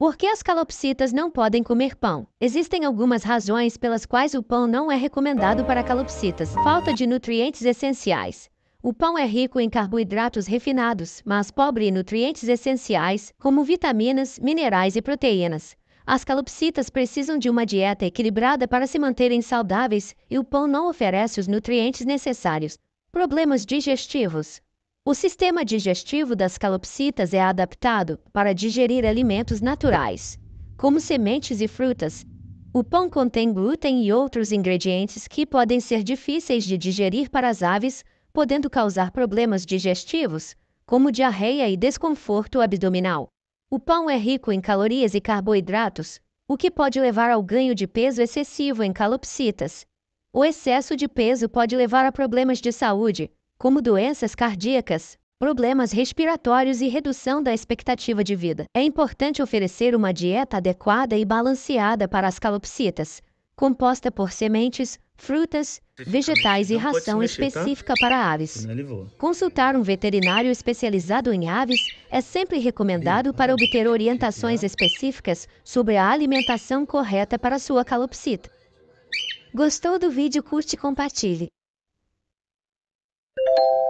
Por que as calopsitas não podem comer pão? Existem algumas razões pelas quais o pão não é recomendado para calopsitas. Falta de nutrientes essenciais. O pão é rico em carboidratos refinados, mas pobre em nutrientes essenciais, como vitaminas, minerais e proteínas. As calopsitas precisam de uma dieta equilibrada para se manterem saudáveis e o pão não oferece os nutrientes necessários. Problemas digestivos. O sistema digestivo das calopsitas é adaptado para digerir alimentos naturais, como sementes e frutas. O pão contém glúten e outros ingredientes que podem ser difíceis de digerir para as aves, podendo causar problemas digestivos, como diarreia e desconforto abdominal. O pão é rico em calorias e carboidratos, o que pode levar ao ganho de peso excessivo em calopsitas. O excesso de peso pode levar a problemas de saúde, como doenças cardíacas, problemas respiratórios e redução da expectativa de vida. É importante oferecer uma dieta adequada e balanceada para as calopsitas, composta por sementes, frutas, vegetais e ração tá? específica para aves. Consultar um veterinário especializado em aves é sempre recomendado para obter orientações específicas sobre a alimentação correta para sua calopsita. Gostou do vídeo? Curte e compartilhe. Thank you.